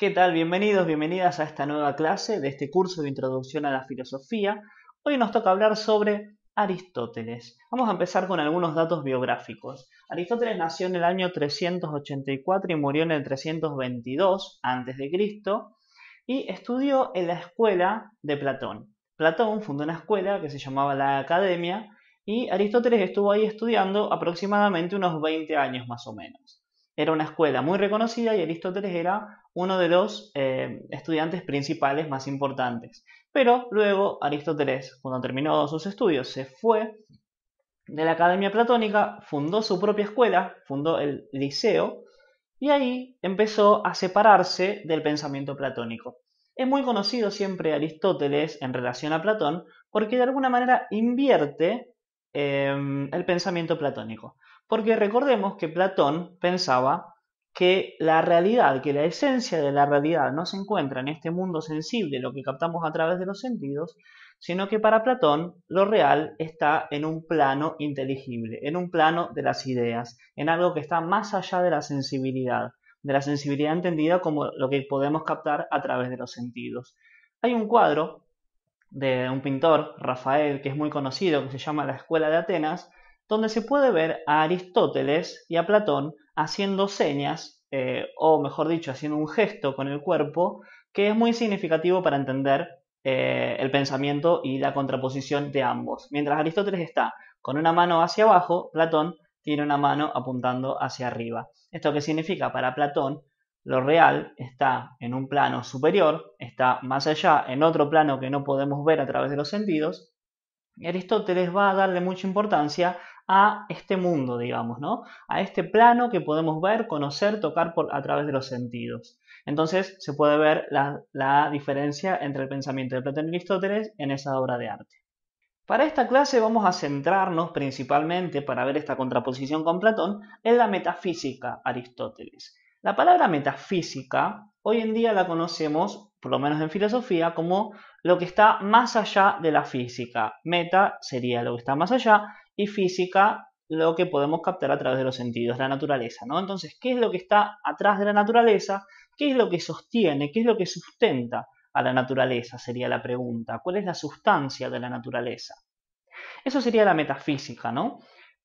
¿Qué tal? Bienvenidos, bienvenidas a esta nueva clase de este curso de introducción a la filosofía. Hoy nos toca hablar sobre Aristóteles. Vamos a empezar con algunos datos biográficos. Aristóteles nació en el año 384 y murió en el 322 a.C. y estudió en la escuela de Platón. Platón fundó una escuela que se llamaba la Academia y Aristóteles estuvo ahí estudiando aproximadamente unos 20 años más o menos era una escuela muy reconocida y Aristóteles era uno de los eh, estudiantes principales más importantes. Pero luego Aristóteles, cuando terminó sus estudios, se fue de la Academia Platónica, fundó su propia escuela, fundó el Liceo, y ahí empezó a separarse del pensamiento platónico. Es muy conocido siempre Aristóteles en relación a Platón porque de alguna manera invierte Em, el pensamiento platónico. Porque recordemos que Platón pensaba que la realidad, que la esencia de la realidad no se encuentra en este mundo sensible, lo que captamos a través de los sentidos, sino que para Platón lo real está en un plano inteligible, en un plano de las ideas, en algo que está más allá de la sensibilidad, de la sensibilidad entendida como lo que podemos captar a través de los sentidos. Hay un cuadro de un pintor, Rafael, que es muy conocido, que se llama La Escuela de Atenas, donde se puede ver a Aristóteles y a Platón haciendo señas, eh, o mejor dicho, haciendo un gesto con el cuerpo, que es muy significativo para entender eh, el pensamiento y la contraposición de ambos. Mientras Aristóteles está con una mano hacia abajo, Platón tiene una mano apuntando hacia arriba. ¿Esto qué significa? Para Platón, lo real está en un plano superior, está más allá, en otro plano que no podemos ver a través de los sentidos. Aristóteles va a darle mucha importancia a este mundo, digamos, ¿no? A este plano que podemos ver, conocer, tocar por, a través de los sentidos. Entonces se puede ver la diferencia entre el pensamiento de Platón y Aristóteles en esa obra de arte. Para esta clase vamos a centrarnos principalmente, para ver esta contraposición con Platón, en la metafísica Aristóteles. La palabra metafísica hoy en día la conocemos, por lo menos en filosofía, como lo que está más allá de la física. Meta sería lo que está más allá y física lo que podemos captar a través de los sentidos, la naturaleza, ¿no? Entonces, ¿qué es lo que está atrás de la naturaleza? ¿Qué es lo que sostiene? ¿Qué es lo que sustenta a la naturaleza? Sería la pregunta. ¿Cuál es la sustancia de la naturaleza? Eso sería la metafísica, ¿no?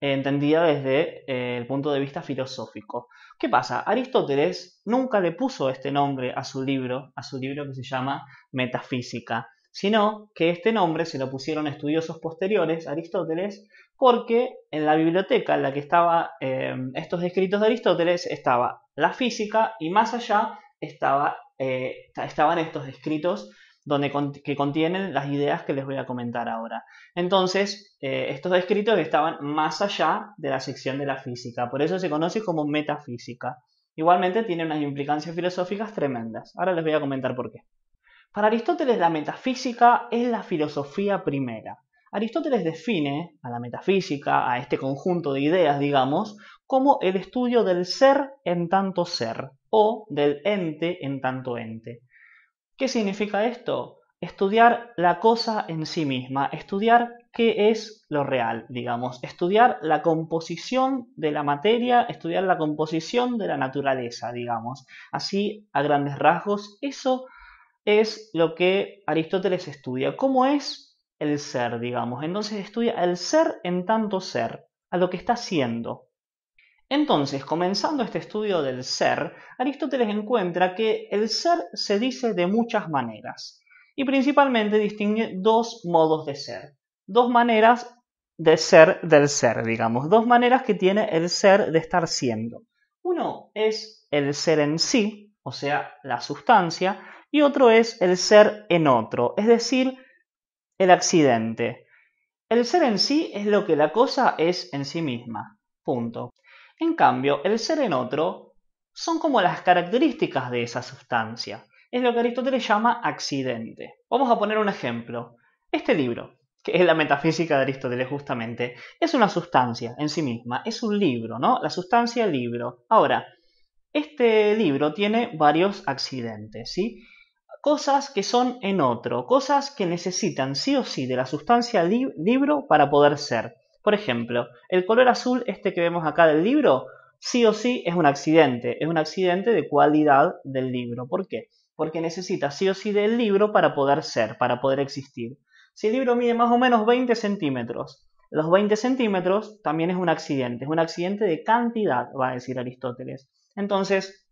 entendida desde eh, el punto de vista filosófico. ¿Qué pasa? Aristóteles nunca le puso este nombre a su libro, a su libro que se llama Metafísica, sino que este nombre se lo pusieron estudiosos posteriores a Aristóteles porque en la biblioteca en la que estaban em, estos escritos de Aristóteles estaba la física y más allá eh, estaban estos escritos donde que contienen las ideas que les voy a comentar ahora. Entonces, eh, estos escritos estaban más allá de la sección de la física, por eso se conoce como metafísica. Igualmente tiene unas implicancias filosóficas tremendas. Ahora les voy a comentar por qué. Para Aristóteles la metafísica es la filosofía primera. Aristóteles define a la metafísica, a este conjunto de ideas, digamos, como el estudio del ser en tanto ser o del ente en tanto ente. ¿Qué significa esto? Estudiar la cosa en sí misma, estudiar qué es lo real, digamos, estudiar la composición de la materia, estudiar la composición de la naturaleza, digamos. Así, a grandes rasgos, eso es lo que Aristóteles estudia, cómo es el ser, digamos. Entonces estudia el ser en tanto ser, a lo que está siendo, entonces, comenzando este estudio del ser, Aristóteles encuentra que el ser se dice de muchas maneras y principalmente distingue dos modos de ser, dos maneras de ser del ser, digamos, dos maneras que tiene el ser de estar siendo. Uno es el ser en sí, o sea, la sustancia, y otro es el ser en otro, es decir, el accidente. El ser en sí es lo que la cosa es en sí misma. Punto. En cambio, el ser en otro son como las características de esa sustancia. Es lo que Aristóteles llama accidente. Vamos a poner un ejemplo. Este libro, que es la metafísica de Aristóteles justamente, es una sustancia en sí misma, es un libro, ¿no? La sustancia libro. Ahora, este libro tiene varios accidentes, ¿sí? Cosas que son en otro, cosas que necesitan sí o sí de la sustancia libro para poder ser. Por ejemplo, el color azul, este que vemos acá del libro, sí o sí es un accidente, es un accidente de cualidad del libro. ¿Por qué? Porque necesita sí o sí del libro para poder ser, para poder existir. Si el libro mide más o menos 20 centímetros, los 20 centímetros también es un accidente, es un accidente de cantidad, va a decir Aristóteles. Entonces,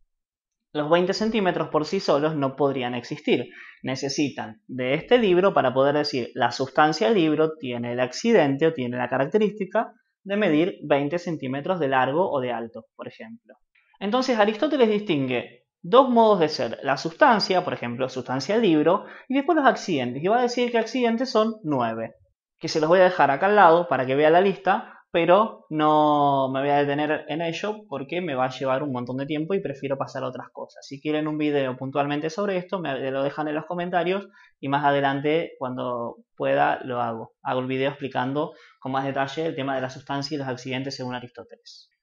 los 20 centímetros por sí solos no podrían existir. Necesitan de este libro para poder decir la sustancia libro tiene el accidente o tiene la característica de medir 20 centímetros de largo o de alto, por ejemplo. Entonces Aristóteles distingue dos modos de ser, la sustancia, por ejemplo, sustancia libro, y después los accidentes, y va a decir que accidentes son 9, que se los voy a dejar acá al lado para que vea la lista, pero no me voy a detener en ello porque me va a llevar un montón de tiempo y prefiero pasar a otras cosas. Si quieren un video puntualmente sobre esto, me lo dejan en los comentarios y más adelante, cuando pueda, lo hago. Hago el video explicando con más detalle el tema de la sustancia y los accidentes según Aristóteles.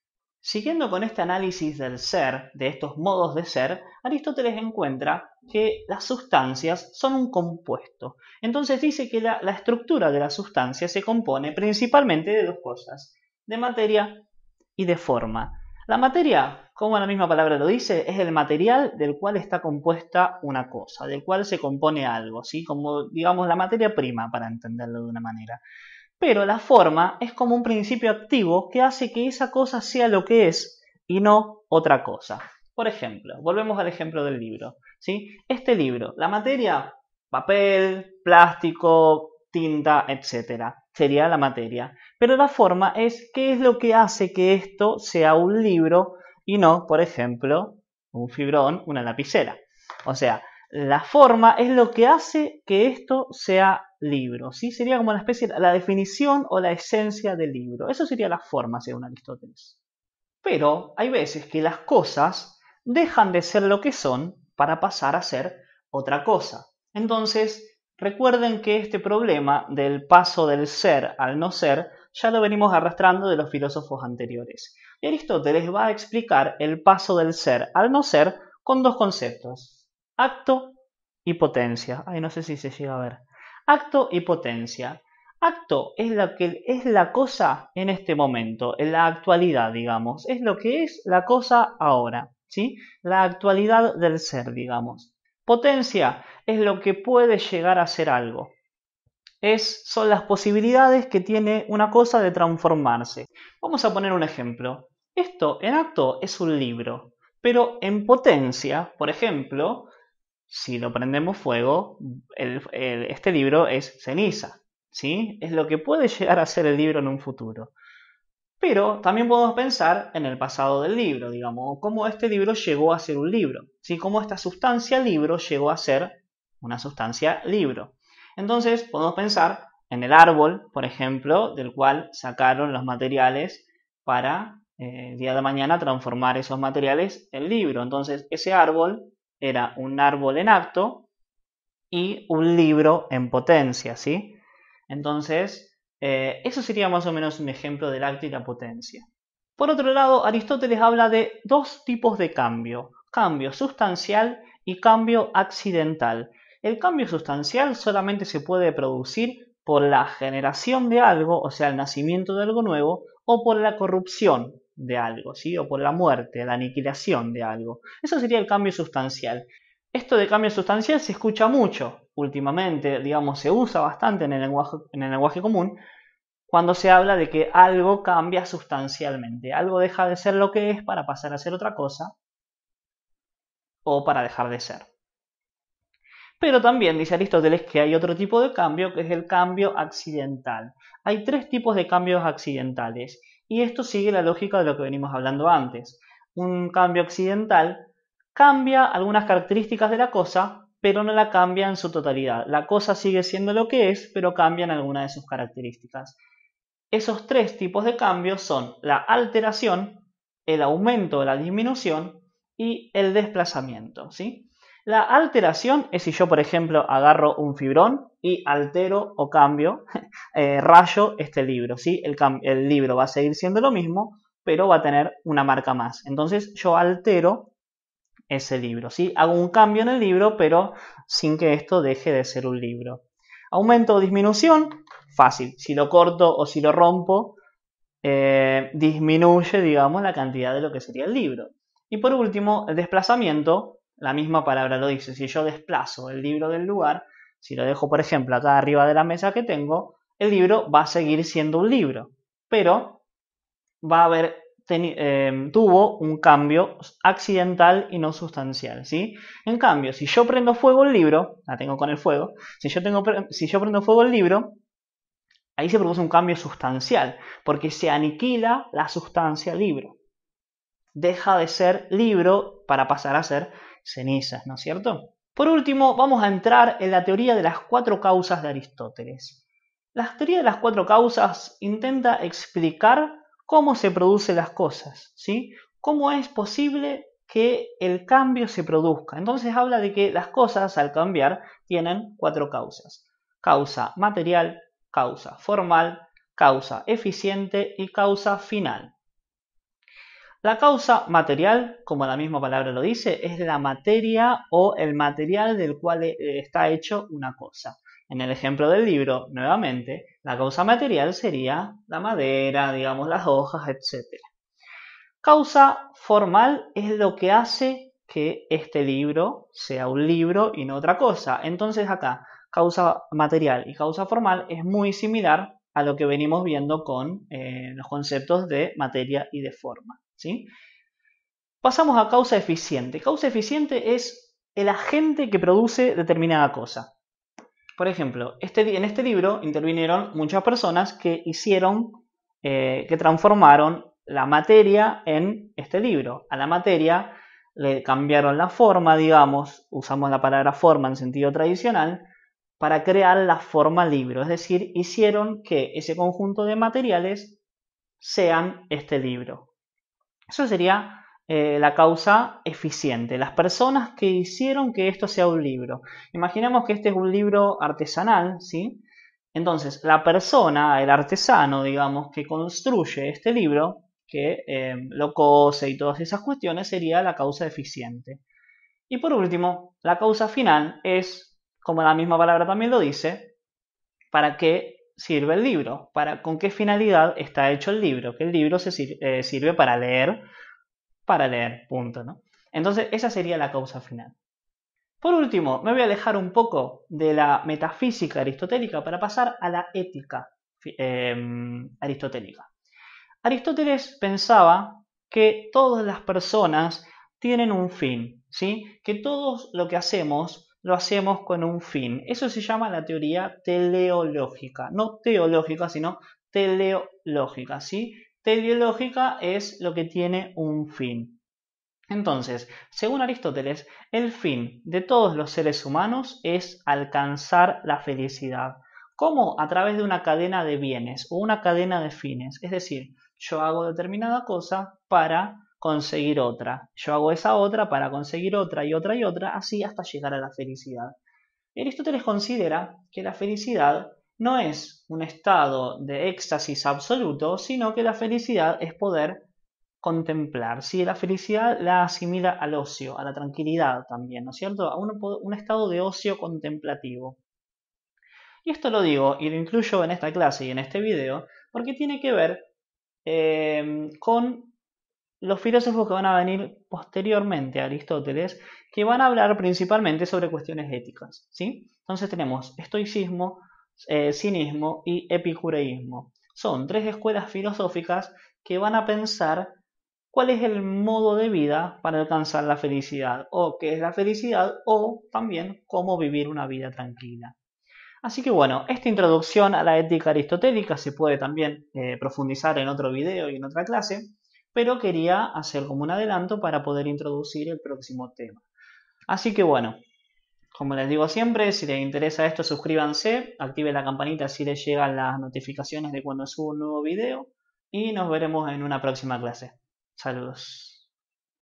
Siguiendo con este análisis del ser, de estos modos de ser, Aristóteles encuentra que las sustancias son un compuesto. Entonces dice que la, estructura de la sustancia se compone principalmente de dos cosas, de materia y de forma. La materia, como la misma palabra lo dice, es el material del cual está compuesta una cosa, del cual se compone algo, como digamos la materia prima, para entenderlo de una manera pero la forma es como un principio activo que hace que esa cosa sea lo que es y no otra cosa. Por ejemplo, volvemos al ejemplo del libro. ¿sí? Este libro, la materia, papel, plástico, tinta, etc. Sería la materia. Pero la forma es qué es lo que hace que esto sea un libro y no, por ejemplo, un fibrón, una lapicera. O sea, la forma es lo que hace que esto sea libro. ¿sí? Sería como la especie, la definición o la esencia del libro. Eso sería la forma, según Aristóteles. Pero hay veces que las cosas dejan de ser lo que son para pasar a ser otra cosa. Entonces, recuerden que este problema del paso del ser al no ser ya lo venimos arrastrando de los filósofos anteriores. Y Aristóteles va a explicar el paso del ser al no ser con dos conceptos, acto y potencia. Ay, no sé si se llega a ver acto y potencia. Acto es la, que, es la cosa en este momento, en la actualidad, digamos. Es lo que es la cosa ahora, ¿sí? La actualidad del ser, digamos. Potencia es lo que puede llegar a ser algo. Es, son las posibilidades que tiene una cosa de transformarse. Vamos a poner un ejemplo. Esto en acto es un libro, pero en potencia, por ejemplo, si lo prendemos fuego, este libro es ceniza, ¿sí? Es lo que puede llegar a ser el libro en un futuro. Pero también podemos pensar en el pasado del libro, digamos, cómo este libro llegó a ser un libro, Cómo esta sustancia libro llegó a ser una sustancia libro. Entonces podemos pensar en el árbol, por ejemplo, del cual sacaron los materiales para eh, el día de mañana transformar esos materiales en libro. Entonces ese árbol era un árbol en acto y un libro en potencia, ¿sí? Entonces, eh, eso sería más o menos un ejemplo del acto y la potencia. Por otro lado, Aristóteles habla de dos tipos de cambio, cambio sustancial y cambio accidental. El cambio sustancial solamente se puede producir por la generación de algo, o sea, el nacimiento de algo nuevo, o por la corrupción, de algo, ¿sí? O por la muerte, la aniquilación de algo. Eso sería el cambio sustancial. Esto de cambio sustancial se escucha mucho últimamente, digamos, se usa bastante en el lenguaje, en el lenguaje común, cuando se habla de que algo cambia sustancialmente, algo deja de ser lo que es para pasar a ser otra cosa o para dejar de ser. Pero también dice Aristóteles que hay otro tipo de cambio que es el cambio accidental. Hay tres tipos de cambios accidentales y esto sigue la lógica de lo que venimos hablando antes. Un cambio accidental cambia algunas características de la cosa, pero no la cambia en su totalidad. La cosa sigue siendo lo que es, pero cambian algunas de sus características. Esos tres tipos de cambios son la alteración, el aumento o la disminución y el desplazamiento. ¿sí? La alteración es si yo, por ejemplo, agarro un fibrón y altero o cambio, eh, rayo este libro. ¿sí? El, libro va a seguir siendo lo mismo, pero va a tener una marca más. Entonces yo altero ese libro. ¿sí? Hago un cambio en el libro, pero sin que esto deje de ser un libro. Aumento o disminución, fácil. Si lo corto o si lo rompo, eh, disminuye, digamos, la cantidad de lo que sería el libro. Y por último, el desplazamiento, la misma palabra lo dice. Si yo desplazo el libro del lugar, si lo dejo, por ejemplo, acá arriba de la mesa que tengo, el libro va a seguir siendo un libro, pero va a haber em, tuvo un cambio accidental y no sustancial, ¿sí? En cambio, si yo prendo fuego el libro, la tengo con el fuego, si yo, tengo, si yo prendo fuego el libro, ahí se produce un cambio sustancial, porque se aniquila la sustancia libro. Deja de ser libro para pasar a ser cenizas, ¿no es cierto? Por último, vamos a entrar en la teoría de las cuatro causas de Aristóteles. La teoría de las cuatro causas intenta explicar cómo se producen las cosas, ¿sí? ¿Cómo es posible que el cambio se produzca? Entonces habla de que las cosas al cambiar tienen cuatro causas. Causa material, causa formal, causa eficiente y causa final. La causa material, como la misma palabra lo dice, es la materia o el material del cual eh, está hecho una cosa. En el ejemplo del libro, nuevamente, la causa material sería la madera, digamos, las hojas, etc. Causa formal es lo que hace que este libro sea un libro y no otra cosa. Entonces acá, causa material y causa formal es muy similar a lo que venimos viendo con eh, los conceptos de materia y de forma. Pasamos a causa eficiente. Causa eficiente es el agente que produce determinada cosa. Por ejemplo, este en este libro intervinieron muchas personas que hicieron, eh, que transformaron la materia en este libro. A la materia le cambiaron la forma, digamos, usamos la palabra forma en sentido tradicional, para crear la forma libro. Es decir, hicieron que ese conjunto de materiales sean este libro. Eso sería eh, la causa eficiente, las personas que hicieron que esto sea un libro. Imaginemos que este es un libro artesanal, ¿sí? Entonces, la persona, el artesano, digamos, que construye este libro, que eh, lo cose y todas esas cuestiones, sería la causa eficiente. Y por último, la causa final es, como la misma palabra también lo dice, para que sirve el libro, para, con qué finalidad está hecho el libro, que el libro se eh, sirve para leer, para leer, punto, Entonces, esa sería la causa final. Por último, me voy a alejar un poco de la metafísica aristotélica para pasar a la ética em, aristotélica. Aristóteles pensaba que todas las personas tienen un fin, ¿sí? Que todo lo que hacemos lo hacemos con un fin. Eso se llama la teoría teleológica, no teológica, sino teleológica, ¿sí? Teleológica es lo que tiene un fin. Entonces, según Aristóteles, el fin de todos los seres humanos es alcanzar la felicidad. ¿Cómo? A través de una cadena de bienes o una cadena de fines. Es decir, yo hago determinada cosa para conseguir otra. Yo hago esa otra para conseguir otra y otra y otra, así hasta llegar a la felicidad. Aristóteles considera que la felicidad no es un estado de éxtasis absoluto, sino que la felicidad es poder contemplar. Si la felicidad la asimila al ocio, a la tranquilidad también, ¿no es cierto? A un, estado de ocio contemplativo. Y esto lo digo y lo incluyo en esta clase y en este video porque tiene que ver eh, con los filósofos que van a venir posteriormente a Aristóteles, que van a hablar principalmente sobre cuestiones éticas. ¿sí? Entonces tenemos estoicismo, eh, cinismo y epicureísmo. Son tres escuelas filosóficas que van a pensar cuál es el modo de vida para alcanzar la felicidad, o qué es la felicidad, o también cómo vivir una vida tranquila. Así que bueno, esta introducción a la ética aristotélica se puede también eh, profundizar en otro video y en otra clase pero quería hacer como un adelanto para poder introducir el próximo tema. Así que bueno, como les digo siempre, si les interesa esto, suscríbanse, activen la campanita si les llegan las notificaciones de cuando subo un nuevo video y nos veremos en una próxima clase. Saludos.